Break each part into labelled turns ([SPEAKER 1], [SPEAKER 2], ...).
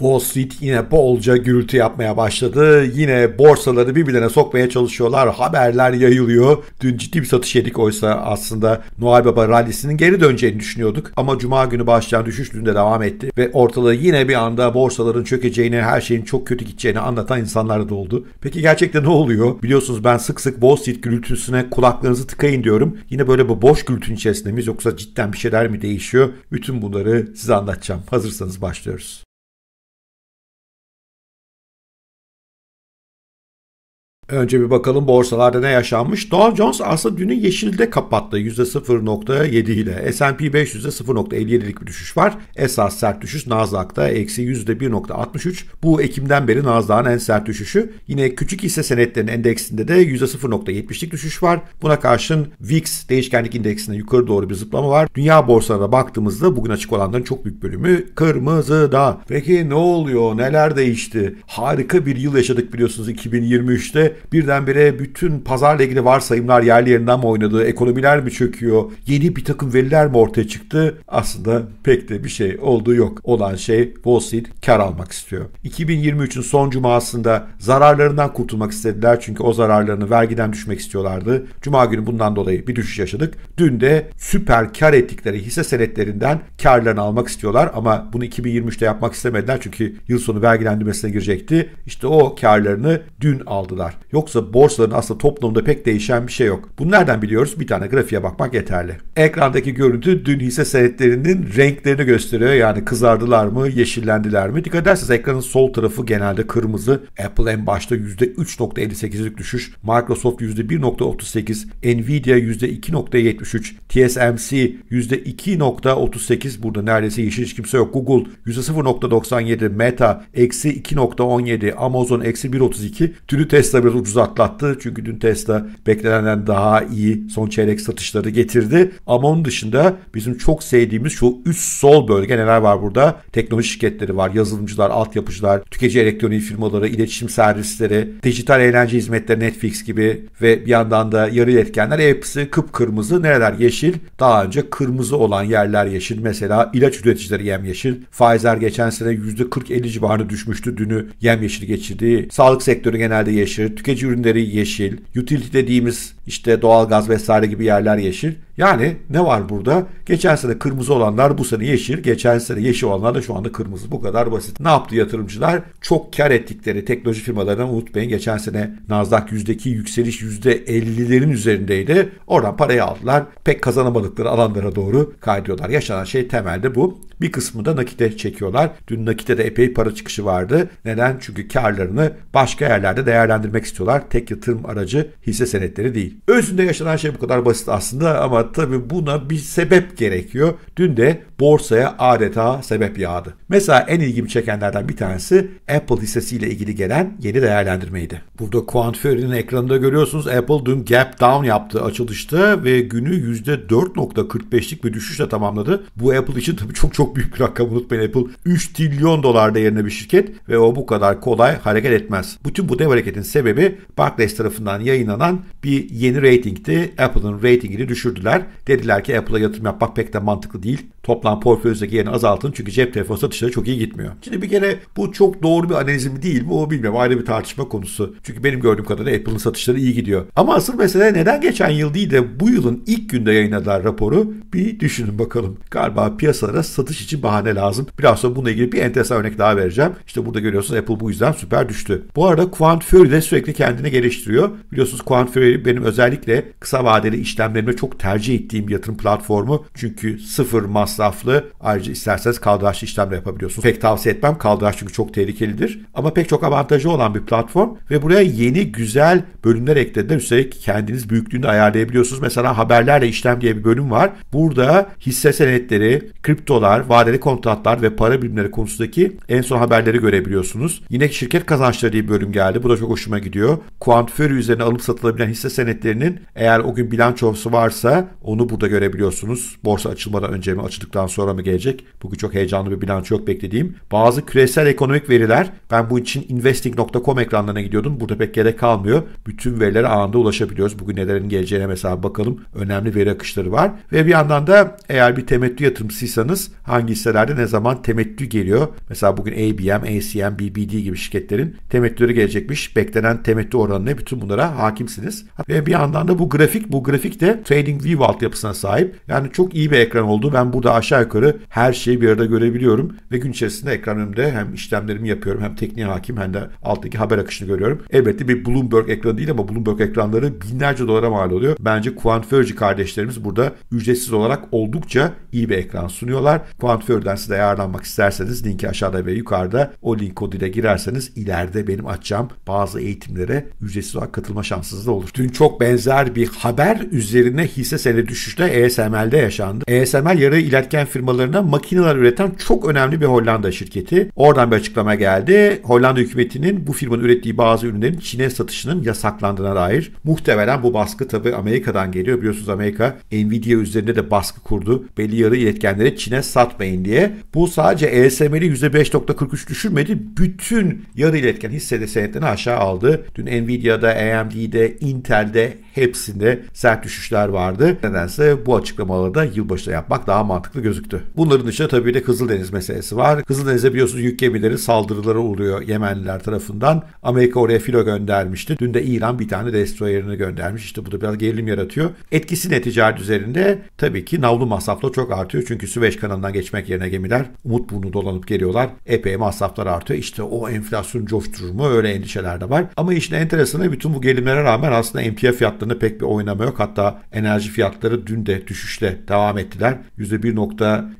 [SPEAKER 1] Wall Street yine bolca gürültü yapmaya başladı. Yine borsaları birbirine sokmaya çalışıyorlar. Haberler yayılıyor. Dün ciddi bir satış yedik oysa aslında Noel Baba rallisinin geri döneceğini düşünüyorduk. Ama cuma günü başlayan düşüş dün de devam etti. Ve ortalığı yine bir anda borsaların çökeceğini, her şeyin çok kötü gideceğini anlatan insanlar da oldu. Peki gerçekten ne oluyor? Biliyorsunuz ben sık sık Wall Street gürültüsüne kulaklarınızı tıkayın diyorum. Yine böyle bu boş gürültünün içerisinde miyiz yoksa cidden bir şeyler mi değişiyor? Bütün bunları size anlatacağım. Hazırsanız başlıyoruz. Önce bir bakalım borsalarda ne yaşanmış. Dow Jones aslında dünü yeşilde kapattı %0.7 ile. S&P 500'de 0.57'lik bir düşüş var. Esas sert düşüş Nasdaq'ta eksi %1.63. Bu Ekim'den beri Nasdaq'ın en sert düşüşü. Yine küçük hisse senetlerinin endeksinde de %0.70'lik düşüş var. Buna karşın VIX değişkenlik indeksinde yukarı doğru bir zıplama var. Dünya borsalarına baktığımızda bugün açık olanların çok büyük bölümü kırmızıda. Peki ne oluyor? Neler değişti? Harika bir yıl yaşadık biliyorsunuz 2023'te birdenbire bütün pazarla ilgili varsayımlar yerli yerinden mi oynadı, ekonomiler mi çöküyor, yeni bir takım veriler mi ortaya çıktı? Aslında pek de bir şey olduğu yok. Olan şey Wall Street kar almak istiyor. 2023'ün son cumasında zararlarından kurtulmak istediler çünkü o zararlarını vergiden düşmek istiyorlardı. Cuma günü bundan dolayı bir düşüş yaşadık. Dün de süper kar ettikleri hisse senetlerinden karlarını almak istiyorlar ama bunu 2023'te yapmak istemediler çünkü yıl sonu vergilendirmesine girecekti. İşte o karlarını dün aldılar. Yoksa borsaların aslında toplamda pek değişen bir şey yok. Bunu nereden biliyoruz? Bir tane grafiğe bakmak yeterli. Ekrandaki görüntü dün hisse senetlerinin renklerini gösteriyor. Yani kızardılar mı, yeşillendiler mi? Dikkat ederseniz ekranın sol tarafı genelde kırmızı. Apple en başta %3.58'lik düşüş. Microsoft %1.38, Nvidia %2.73, TSMC %2.38 burada neredeyse yeşil hiç kimse yok. Google %0.97, Meta eksi 2.17, Amazon eksi 1.32, Tülü Tesla ucuz atlattı. Çünkü dün Tesla beklenenden daha iyi son çeyrek satışları getirdi. Ama onun dışında bizim çok sevdiğimiz şu üst sol bölge neler var burada? Teknoloji şirketleri var, yazılımcılar, altyapıcılar, tüketici elektronik firmaları, iletişim servisleri, dijital eğlence hizmetleri Netflix gibi ve bir yandan da yarı iletkenler hepsi kıpkırmızı. Nereler yeşil? Daha önce kırmızı olan yerler yeşil. Mesela ilaç üreticileri yem yeşil. Faizler geçen sene %40-50 civarı düşmüştü. Dünü yem yeşil geçirdi. Sağlık sektörü genelde yeşil tüketici ürünleri yeşil, utility dediğimiz işte doğalgaz vesaire gibi yerler yeşil. Yani ne var burada? Geçen sene kırmızı olanlar bu sene yeşil, geçen sene yeşil olanlar da şu anda kırmızı. Bu kadar basit. Ne yaptı yatırımcılar? Çok kar ettikleri teknoloji firmalarını unutmayın. Geçen sene Nasdaq yüzdeki yükseliş %50'lerin üzerindeydi. Oradan parayı aldılar. Pek kazanamadıkları alanlara doğru kaydıyorlar. Yaşanan şey temelde bu. Bir kısmı da nakite çekiyorlar. Dün nakitte de epey para çıkışı vardı. Neden? Çünkü karlarını başka yerlerde değerlendirmek istiyorlar. Tek yatırım aracı hisse senetleri değil. Özünde yaşanan şey bu kadar basit aslında ama tabii buna bir sebep gerekiyor. Dün de borsaya adeta sebep yağdı. Mesela en ilgimi çekenlerden bir tanesi Apple hissesiyle ilgili gelen yeni değerlendirmeydi. Burada Quantifer'in ekranında görüyorsunuz Apple dün gap down yaptı açılışta ve günü %4.45'lik bir düşüşle tamamladı. Bu Apple için tabii çok çok çok büyük bir rakam unutmayın Apple 3 trilyon dolar değerinde bir şirket ve o bu kadar kolay hareket etmez. Bütün bu dev hareketin sebebi Barclays tarafından yayınlanan bir yeni ratingti. Apple'ın ratingini düşürdüler. Dediler ki Apple'a yatırım yapmak pek de mantıklı değil. Toplam portföyünüzdeki yerini azaltın çünkü cep telefonu satışları çok iyi gitmiyor. Şimdi bir kere bu çok doğru bir analiz mi değil mi o bilmiyorum. Ayrı bir tartışma konusu. Çünkü benim gördüğüm kadarıyla Apple'ın satışları iyi gidiyor. Ama asıl mesele neden geçen yıl değil de bu yılın ilk günde yayınladılar raporu bir düşünün bakalım. Galiba piyasalara satış satış için bahane lazım. Biraz sonra bununla ilgili bir enteresan örnek daha vereceğim. İşte burada görüyorsunuz Apple bu yüzden süper düştü. Bu arada Quant Fury de sürekli kendini geliştiriyor. Biliyorsunuz Quant Fury benim özellikle kısa vadeli işlemlerime çok tercih ettiğim bir yatırım platformu. Çünkü sıfır masraflı ayrıca isterseniz kaldıraçlı işlemler yapabiliyorsunuz. Pek tavsiye etmem kaldıraç çünkü çok tehlikelidir. Ama pek çok avantajı olan bir platform ve buraya yeni güzel bölümler eklediler. Üstelik kendiniz büyüklüğünü ayarlayabiliyorsunuz. Mesela haberlerle işlem diye bir bölüm var. Burada hisse senetleri, kriptolar, vadeli kontratlar ve para birimleri konusundaki en son haberleri görebiliyorsunuz. Yine şirket kazançları diye bir bölüm geldi. Bu da çok hoşuma gidiyor. Kuantferi üzerine alıp satılabilen hisse senetlerinin eğer o gün bilançosu varsa onu burada görebiliyorsunuz. Borsa açılmadan önce mi açıldıktan sonra mı gelecek? Bugün çok heyecanlı bir bilanço yok beklediğim. Bazı küresel ekonomik veriler ben bu için investing.com ekranlarına gidiyordum. Burada pek gerek kalmıyor. Bütün verilere anında ulaşabiliyoruz. Bugün nelerin geleceğine mesela bakalım. Önemli veri akışları var. Ve bir yandan da eğer bir temettü yatırımcısıysanız hangi hisselerde ne zaman temettü geliyor. Mesela bugün ABM, ACM, BBD gibi şirketlerin temettüleri gelecekmiş. Beklenen temettü oranı ne? Bütün bunlara hakimsiniz. Ve bir yandan da bu grafik, bu grafik de TradingView altyapısına sahip. Yani çok iyi bir ekran oldu. Ben burada aşağı yukarı her şeyi bir arada görebiliyorum. Ve gün içerisinde ekran önümde hem işlemlerimi yapıyorum hem tekniğe hakim hem de alttaki haber akışını görüyorum. Elbette bir Bloomberg ekranı değil ama Bloomberg ekranları binlerce dolara mal oluyor. Bence Quant kardeşlerimiz burada ücretsiz olarak oldukça iyi bir ekran sunuyorlar kuaförden size ayarlanmak isterseniz linki aşağıda ve yukarıda o link koduyla girerseniz ileride benim açacağım bazı eğitimlere ücretsiz olarak katılma şansınız da olur. Dün çok benzer bir haber üzerine hisse senedi düşüşte ESML'de yaşandı. ESML yarı iletken firmalarına makineler üreten çok önemli bir Hollanda şirketi. Oradan bir açıklama geldi. Hollanda hükümetinin bu firmanın ürettiği bazı ürünlerin Çin'e satışının yasaklandığına dair. Muhtemelen bu baskı tabi Amerika'dan geliyor. Biliyorsunuz Amerika Nvidia üzerinde de baskı kurdu. Belli yarı iletkenleri Çin'e sat yapmayın diye. Bu sadece ESM'li %5.43 düşürmedi. Bütün yarı iletken hissede senetlerini aşağı aldı. Dün Nvidia'da, AMD'de, Intel'de hepsinde sert düşüşler vardı. Nedense bu açıklamaları da yılbaşında yapmak daha mantıklı gözüktü. Bunların dışında tabii de Kızıldeniz meselesi var. Kızıldeniz'e biliyorsunuz yük gemileri saldırıları oluyor Yemenliler tarafından. Amerika oraya filo göndermişti. Dün de İran bir tane destroyerini göndermiş. İşte bu da biraz gerilim yaratıyor. Etkisi ne ticaret üzerinde? Tabii ki navlu masrafları çok artıyor. Çünkü Süveyş kanalından geçmek yerine gemiler Umut Burnu dolanıp geliyorlar. Epey masraflar artıyor. İşte o enflasyon coşturur mu? Öyle endişeler de var. Ama işin enteresanı bütün bu gerilimlere rağmen aslında emtia fiyatları hakkında pek bir oynama yok. Hatta enerji fiyatları dün de düşüşle devam ettiler. %1.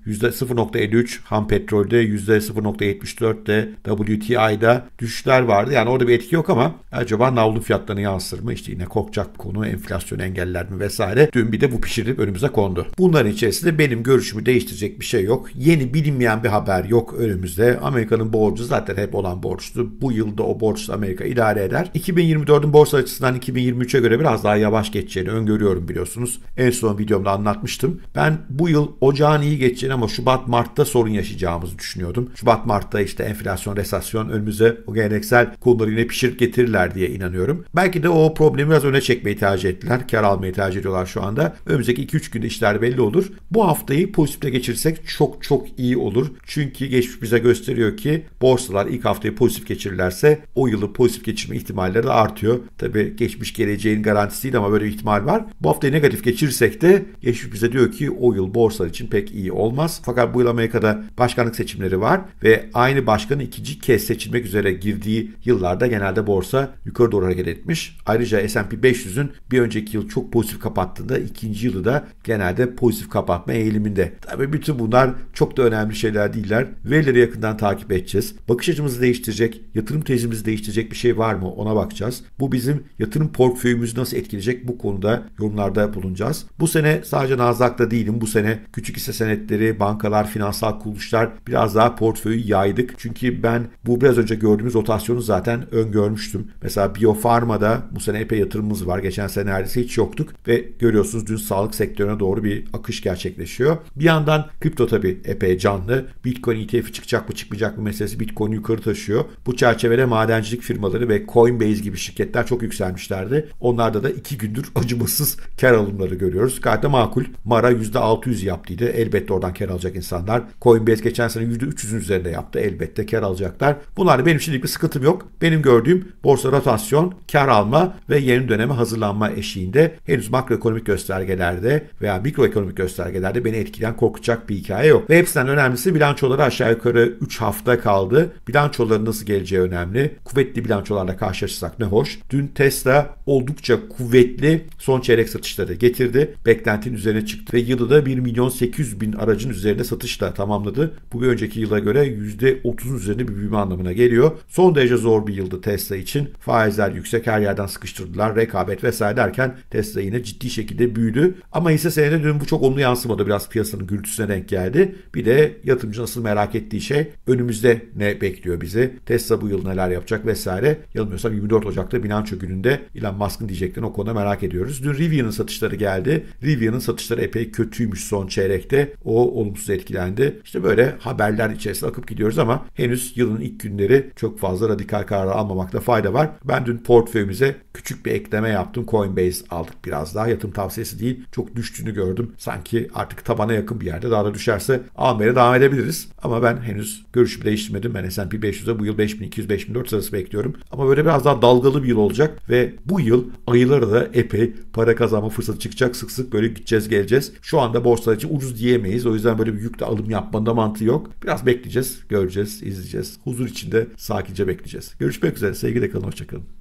[SPEAKER 1] %0.53 ham petrolde, %0.74 de WTI'da düşüşler vardı. Yani orada bir etki yok ama acaba navlun fiyatlarını yansır mı? İşte yine korkacak bir konu, enflasyon engeller mi vesaire. Dün bir de bu pişirilip önümüze kondu. Bunların içerisinde benim görüşümü değiştirecek bir şey yok. Yeni bilinmeyen bir haber yok önümüzde. Amerika'nın borcu zaten hep olan borçtu. Bu yılda o borçla Amerika idare eder. 2024'ün borsa açısından 2023'e göre biraz daha kadar yavaş geçeceğini öngörüyorum biliyorsunuz. En son videomda anlatmıştım. Ben bu yıl ocağın iyi geçeceğini ama Şubat-Mart'ta sorun yaşayacağımızı düşünüyordum. Şubat-Mart'ta işte enflasyon, resasyon önümüze o geleneksel kulları yine pişirip getirirler diye inanıyorum. Belki de o problemi biraz öne çekmeyi tercih ettiler. Kar almayı tercih ediyorlar şu anda. Önümüzdeki 2-3 günde işler belli olur. Bu haftayı pozitifte geçirsek çok çok iyi olur. Çünkü geçmiş bize gösteriyor ki borsalar ilk haftayı pozitif geçirirlerse o yılı pozitif geçirme ihtimalleri de artıyor. Tabii geçmiş geleceğin garantisi değil ama böyle bir ihtimal var. Bu haftayı negatif geçirirsek de geçmiş bize diyor ki o yıl borsalar için pek iyi olmaz. Fakat bu yıl Amerika'da başkanlık seçimleri var ve aynı başkanın ikinci kez seçilmek üzere girdiği yıllarda genelde borsa yukarı doğru hareket etmiş. Ayrıca S&P 500'ün bir önceki yıl çok pozitif kapattığında ikinci yılı da genelde pozitif kapatma eğiliminde. Tabii bütün bunlar çok da önemli şeyler değiller. Verileri yakından takip edeceğiz. Bakış açımızı değiştirecek, yatırım tezimizi değiştirecek bir şey var mı ona bakacağız. Bu bizim yatırım portföyümüzü nasıl etkileyecek gelecek. Bu konuda yorumlarda bulunacağız. Bu sene sadece Nasdaq'ta değilim. Bu sene küçük hisse senetleri, bankalar, finansal kuruluşlar biraz daha portföyü yaydık. Çünkü ben bu biraz önce gördüğümüz rotasyonu zaten öngörmüştüm. Mesela Biopharma'da bu sene epey yatırımımız var. Geçen sene neredeyse hiç yoktuk ve görüyorsunuz dün sağlık sektörüne doğru bir akış gerçekleşiyor. Bir yandan kripto tabii epey canlı. Bitcoin ETF'i çıkacak mı çıkmayacak mı meselesi Bitcoin yukarı taşıyor. Bu çerçevede madencilik firmaları ve Coinbase gibi şirketler çok yükselmişlerdi. Onlarda da iki gündür acımasız kar alımları görüyoruz. Gayet de makul. Mara %600 yaptıydı. Elbette oradan kar alacak insanlar. Coinbase geçen sene %300'ün üzerinde yaptı. Elbette kar alacaklar. Bunlarla benim şimdilik bir sıkıntım yok. Benim gördüğüm borsa rotasyon, kar alma ve yeni döneme hazırlanma eşiğinde henüz makroekonomik göstergelerde veya mikroekonomik göstergelerde beni etkileyen korkutacak bir hikaye yok. Ve hepsinden önemlisi bilançoları aşağı yukarı 3 hafta kaldı. Bilançoların nasıl geleceği önemli. Kuvvetli bilançolarla karşılaşırsak ne hoş. Dün Tesla oldukça kuvvetli kuvvetli son çeyrek satışları getirdi. Beklentinin üzerine çıktı ve yılı da 1 milyon 800 bin aracın üzerinde satışla tamamladı. Bu bir önceki yıla göre %30'un üzerinde bir büyüme anlamına geliyor. Son derece zor bir yıldı Tesla için. Faizler yüksek her yerden sıkıştırdılar. Rekabet vesaire derken Tesla yine ciddi şekilde büyüdü. Ama hisse senedi dün bu çok olumlu yansımadı. Biraz piyasanın gürültüsüne denk geldi. Bir de yatırımcı nasıl merak ettiği şey önümüzde ne bekliyor bizi? Tesla bu yıl neler yapacak vesaire. Yanılmıyorsam 24 Ocak'ta bilanço gününde Elon Musk'ın diyeceklerini yok merak ediyoruz. Dün Rivian'ın satışları geldi. Rivian'ın satışları epey kötüymüş son çeyrekte. O olumsuz etkilendi. İşte böyle haberler içerisinde akıp gidiyoruz ama henüz yılın ilk günleri çok fazla radikal kararlar almamakta fayda var. Ben dün portföyümüze küçük bir ekleme yaptım. Coinbase aldık biraz daha. yatırım tavsiyesi değil. Çok düştüğünü gördüm. Sanki artık tabana yakın bir yerde daha da düşerse almaya devam edebiliriz. Ama ben henüz görüşümü değiştirmedim. Ben S&P 500'e bu yıl 5200-5400 arası bekliyorum. Ama böyle biraz daha dalgalı bir yıl olacak ve bu yıl ayılar Buralara da epey para kazanma fırsatı çıkacak. Sık sık böyle gideceğiz geleceğiz. Şu anda borsalar için ucuz diyemeyiz. O yüzden böyle bir yükle alım yapmanda mantığı yok. Biraz bekleyeceğiz, göreceğiz, izleyeceğiz. Huzur içinde sakince bekleyeceğiz. Görüşmek üzere. Sevgiyle kalın, hoşçakalın.